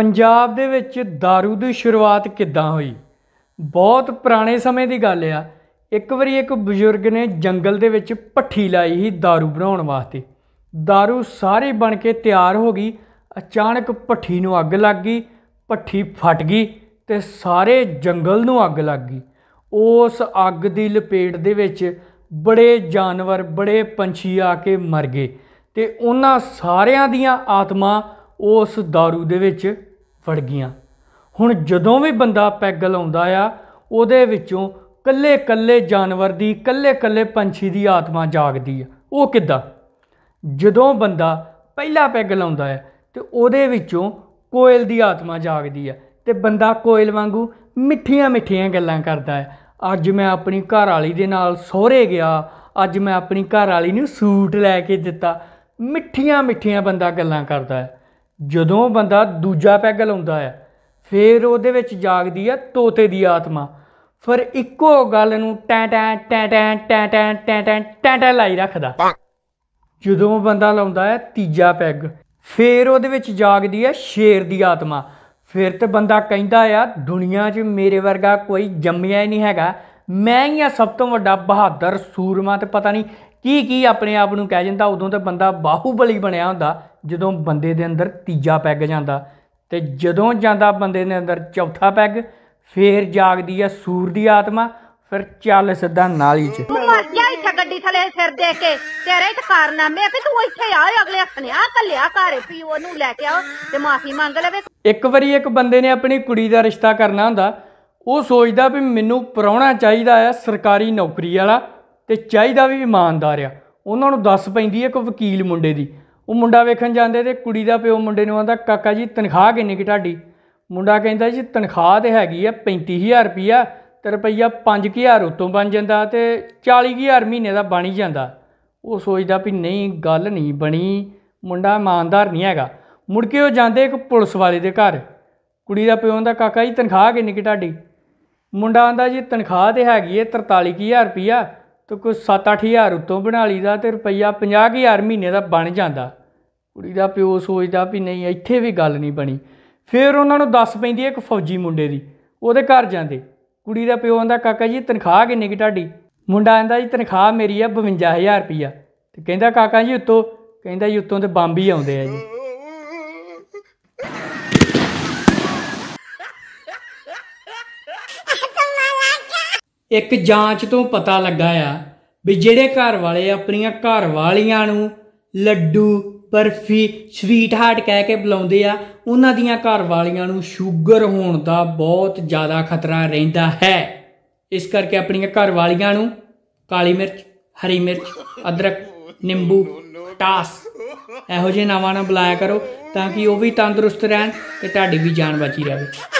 ਪੰਜਾਬ ਦੇ ਵਿੱਚ दारू ਦੀ ਸ਼ੁਰੂਆਤ ਕਿੱਦਾਂ ਹੋਈ ਬਹੁਤ ਪੁਰਾਣੇ ਸਮੇਂ ਦੀ ਗੱਲ ਆ ਇੱਕ ਵਾਰੀ ਇੱਕ ਬਜ਼ੁਰਗ ਨੇ ਜੰਗਲ ਦੇ ਵਿੱਚ ਪੱਠੀ ਲਾਈ ਸੀ दारू ਬਣਾਉਣ ਵਾਸਤੇ दारू ਸਾਰੀ ਬਣ ਕੇ ਤਿਆਰ ਹੋ ਗਈ ਅਚਾਨਕ ਪੱਠੀ ਨੂੰ ਅੱਗ ਲੱਗ ਗਈ ਪੱਠੀ ਫਟ ਗਈ ਤੇ ਸਾਰੇ ਜੰਗਲ ਨੂੰ ਅੱਗ ਲੱਗ ਗਈ ਉਸ ਅੱਗ ਦੀ ਲਪੇਟ ਦੇ ਵਿੱਚ ਬੜੇ ਜਾਨਵਰ ਬੜੇ ਪੰਛੀ ਆ ਕੇ ਮਰ ਗਏ ਤੇ ਉਹਨਾਂ ਸਾਰਿਆਂ ਦੀਆਂ ਆਤਮਾ ਉਸ दारू ਦੇ ਵਿੱਚ ਫੜ ਗਈਆਂ ਹੁਣ ਜਦੋਂ ਵੀ ਬੰਦਾ ਪੈਗ ਲਾਉਂਦਾ ਆ ਉਹਦੇ ਵਿੱਚੋਂ ਕੱਲੇ ਕੱਲੇ ਜਾਨਵਰ ਦੀ ਕੱਲੇ ਕੱਲੇ ਪੰਛੀ ਦੀ ਆਤਮਾ ਜਾਗਦੀ ਆ ਉਹ ਕਿੱਦਾਂ ਜਦੋਂ ਬੰਦਾ ਪਹਿਲਾ ਪੈਗ ਲਾਉਂਦਾ ਹੈ ਤੇ ਉਹਦੇ ਵਿੱਚੋਂ ਕੋਇਲ ਦੀ ਆਤਮਾ ਜਾਗਦੀ ਆ ਤੇ ਬੰਦਾ ਕੋਇਲ ਵਾਂਗੂ ਮਿੱਠੀਆਂ ਮਿੱਠੀਆਂ ਗੱਲਾਂ ਕਰਦਾ ਹੈ ਅੱਜ ਮੈਂ ਆਪਣੀ ਘਰ ਵਾਲੀ ਦੇ ਨਾਲ ਸਹੁਰੇ ਗਿਆ ਅੱਜ ਮੈਂ ਆਪਣੀ ਘਰ ਵਾਲੀ ਨੂੰ ਸੂਟ ਲੈ ਕੇ ਦਿੱਤਾ ਮਿੱਠੀਆਂ ਮਿੱਠੀਆਂ ਬੰਦਾ ਗੱਲਾਂ ਕਰਦਾ ਹੈ ਜਦੋਂ ਬੰਦਾ ਦੂਜਾ ਪੈਗ ਲਾਉਂਦਾ ਆ ਫਿਰ ਉਹਦੇ ਵਿੱਚ ਜਾਗਦੀ ਆ ਤੋਤੇ ਦੀ ਆਤਮਾ ਫਿਰ ਇੱਕੋ ਗੱਲ ਨੂੰ ਟੈਂ ਟੈਂ ਟੈਂ ਟੈਂ ਟੈਂ ਟੈਂ ਟੈਂ ਟੈਂ ਟੈਂ ਟੈਂ ਲਾਈ ਰੱਖਦਾ ਜਦੋਂ ਬੰਦਾ ਲਾਉਂਦਾ ਆ ਤੀਜਾ ਪੈਗ ਫਿਰ ਉਹਦੇ ਵਿੱਚ ਜਾਗਦੀ ਆ ਸ਼ੇਰ ਦੀ ਆਤਮਾ ਫਿਰ ਤੇ ਬੰਦਾ ਕਹਿੰਦਾ ਆ ਦੁਨੀਆ 'ਚ ਮੇਰੇ ਵਰਗਾ ਕੋਈ ਜੰਮਿਆ ਹੀ ਨਹੀਂ ਹੈਗਾ ਮੈਂ ਹੀ ਆ ਸਭ ਤੋਂ ਵੱਡਾ ਬਹਾਦਰ ਸੂਰਮਾ ਤੇ ਪਤਾ ਨਹੀਂ ਕੀ ਕੀ ਆਪਣੇ ਆਪ ਨੂੰ ਕਹਿ ਜਾਂਦਾ ਉਦੋਂ ਤੇ ਬੰਦਾ ਬਾਹੂਬਲੀ ਬਣਿਆ ਹੁੰਦਾ ਜਦੋਂ ਬੰਦੇ ਦੇ ਅੰਦਰ ਤੀਜਾ ਪੈਗ ਜਾਂਦਾ ਤੇ ਜਦੋਂ ਜਾਂਦਾ ਬੰਦੇ ਦੇ ਅੰਦਰ ਚੌਥਾ ਪੈਗ ਫੇਰ ਜਾਗਦੀ ਹੈ ਸੂਰ ਦੀ ਆਤਮਾ ਫਿਰ ਚੱਲ ਸਿੱਧਾ ਨਾਲੀ 'ਚ ਮਰ ਗਿਆ ਇੱਥੇ ਗੱਡੀ ਥਲੇ ਸਿਰ ਦੇ ਕੇ ਤੇਰੇ ਇੱਕ ਕਾਰਨਾਮੇ ਕਿ ਤੂੰ ਇੱਥੇ ਆ ਅਗਲੇ ਹੱਥਨੇ ਆ ਕੱਲਿਆ ਘਰ ਪੀ ਉਹਨੂੰ ਲੈ ਕੇ ਆਓ ਤੇ ਮਾਫੀ ਮੰਗ ਲਵੇ ਇੱਕ ਵਾਰੀ ਇੱਕ ਬੰਦੇ ਨੇ ਆਪਣੀ ਕੁੜੀ ਦਾ ਰਿਸ਼ਤਾ ਕਰਨਾ ਹੁੰਦਾ ਉਹ ਸੋਚਦਾ ਵੀ ਮੈਨੂੰ ਪਰਾਉਣਾ ਚਾਹੀਦਾ ਆ ਸਰਕਾਰੀ ਨੌਕਰੀ ਵਾਲਾ ਤੇ ਚਾਹੀਦਾ ਵੀ ਇਮਾਨਦਾਰ ਆ ਉਹਨਾਂ ਨੂੰ ਦੱਸ ਪੈਂਦੀ ਹੈ ਇੱਕ ਵਕੀਲ ਮੁੰਡੇ ਦੀ ਉਹ ਮੁੰਡਾ ਵੇਖਣ ਜਾਂਦੇ ਤੇ ਕੁੜੀ ਦਾ ਪਿਓ ਮੁੰਡੇ ਨੂੰ ਆਂਦਾ ਕਾਕਾ ਜੀ ਤਨਖਾਹ ਕਿੰਨੀ ਕਿ ਤੁਹਾਡੀ ਮੁੰਡਾ ਕਹਿੰਦਾ ਜੀ ਤਨਖਾਹ ਤੇ ਹੈਗੀ ਆ 35000 ਰੁਪਿਆ ਤੇ ਰੁਪਈਆ 5000 ਉਤੋਂ ਬਣ ਜਾਂਦਾ ਤੇ 40000 ਮਹੀਨੇ ਦਾ ਬਣ ਹੀ ਜਾਂਦਾ ਉਹ ਸੋਚਦਾ ਵੀ ਨਹੀਂ ਗੱਲ ਨਹੀਂ ਬਣੀ ਮੁੰਡਾ ਇਮਾਨਦਾਰ ਨਹੀਂ ਹੈਗਾ ਮੁੜ ਕੇ ਉਹ ਜਾਂਦੇ ਇੱਕ ਪੁਲਿਸ ਵਾਲੇ ਦੇ ਘਰ ਕੁੜੀ ਦਾ ਪਿਓ ਆਂਦਾ ਕਾਕਾ ਜੀ ਤਨਖਾਹ ਕਿੰਨੀ ਕਿ ਤੁਹਾਡੀ ਮੁੰਡਾ ਆਂਦਾ ਜੀ ਤਨਖਾਹ ਤੇ ਹੈਗੀ ਆ 43000 ਰੁਪਿਆ ਤੇ ਕੋ 7-8000 ਉਤੋਂ ਬਣਾ ਲਈਦਾ ਤੇ ਰੁਪਈਆ 50000 ਮਹੀਨੇ ਦਾ ਬਣ ਜਾਂਦਾ ਕੁੜੀ ਦਾ ਪਿਓ ਸੋਚਦਾ ਵੀ ਨਹੀਂ ਇੱਥੇ ਵੀ ਗੱਲ ਨਹੀਂ ਬਣੀ ਫਿਰ ਉਹਨਾਂ ਨੂੰ ਦੱਸ ਪੈਂਦੀ ਇੱਕ ਫੌਜੀ ਮੁੰਡੇ ਦੀ ਉਹਦੇ ਘਰ ਜਾਂਦੇ ਕੁੜੀ ਦਾ ਪਿਓ ਆਂਦਾ ਕਾਕਾ ਜੀ ਤਨਖਾਹ ਕਿੰਨੀ ਕਿ ਤੁਹਾਡੀ ਮੁੰਡਾ ਆਂਦਾ ਜੀ ਤਨਖਾਹ ਮੇਰੀ ਆ 52000 ਰੁਪਇਆ ਤੇ ਕਹਿੰਦਾ ਕਾਕਾ ਜੀ ਉੱਤੋਂ ਕਹਿੰਦਾ ਜੀ ਉੱਤੋਂ ਤੇ ਬੰਬ ਆਉਂਦੇ ਆ ਜੀ ਇੱਕ ਜਾਂਚ ਤੋਂ ਪਤਾ ਲੱਗਾ ਆ ਵੀ ਜਿਹੜੇ ਘਰ ਵਾਲੇ ਆਪਣੀਆਂ ਘਰ ਵਾਲੀਆਂ ਨੂੰ ਲੱਡੂ ਬਰਫੀ ਸਵੀਟ ਹਾਰਟ ਕਹਿ ਕੇ ਬੁਲਾਉਂਦੇ ਆ ਉਹਨਾਂ ਦੀਆਂ ਘਰ ਵਾਲੀਆਂ ਨੂੰ ਸ਼ੂਗਰ ਹੋਣ ਦਾ ਬਹੁਤ ਜ਼ਿਆਦਾ ਖਤਰਾ ਰਹਿੰਦਾ ਹੈ ਇਸ ਕਰਕੇ ਆਪਣੀਆਂ ਘਰ ਵਾਲੀਆਂ ਨੂੰ ਕਾਲੀ ਮਿਰਚ ਹਰੀ ਮਿਰਚ ਅਦਰਕ ਨਿੰਬੂ ਟਾਸ ਇਹੋ ਜਿਹੇ ਨਾਵਾਂ ਨਾਲ ਬੁਲਾਇਆ ਕਰੋ ਤਾਂ ਕਿ ਉਹ ਵੀ ਤੰਦਰੁਸਤ ਰਹਿਣ ਤੇ ਤੁਹਾਡੀ ਵੀ ਜਾਨ ਬਚੀ ਰਹੇ